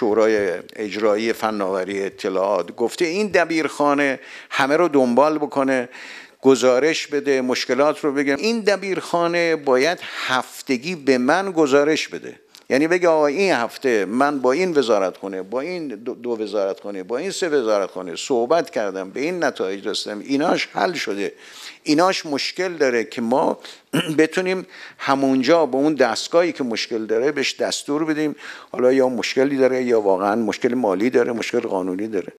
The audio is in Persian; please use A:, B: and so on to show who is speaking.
A: شورای اجرایی فناوری اطلاعات گفته این دبیرخانه همه رو دنبال بکنه گزارش بده مشکلات رو بگم این دبیرخانه باید هفتگی به من گزارش بده یعنی بگه آقا این هفته من با این وزارت کنه با این دو وزارت کنه با این سه وزارت کنه صحبت کردم به این نتایج رسیدم ایناش حل شده ایناش مشکل داره که ما بتونیم همونجا به اون دستگاهی که مشکل داره بهش دستور بدیم حالا یا مشکلی داره یا واقعا مشکل مالی داره مشکل قانونی داره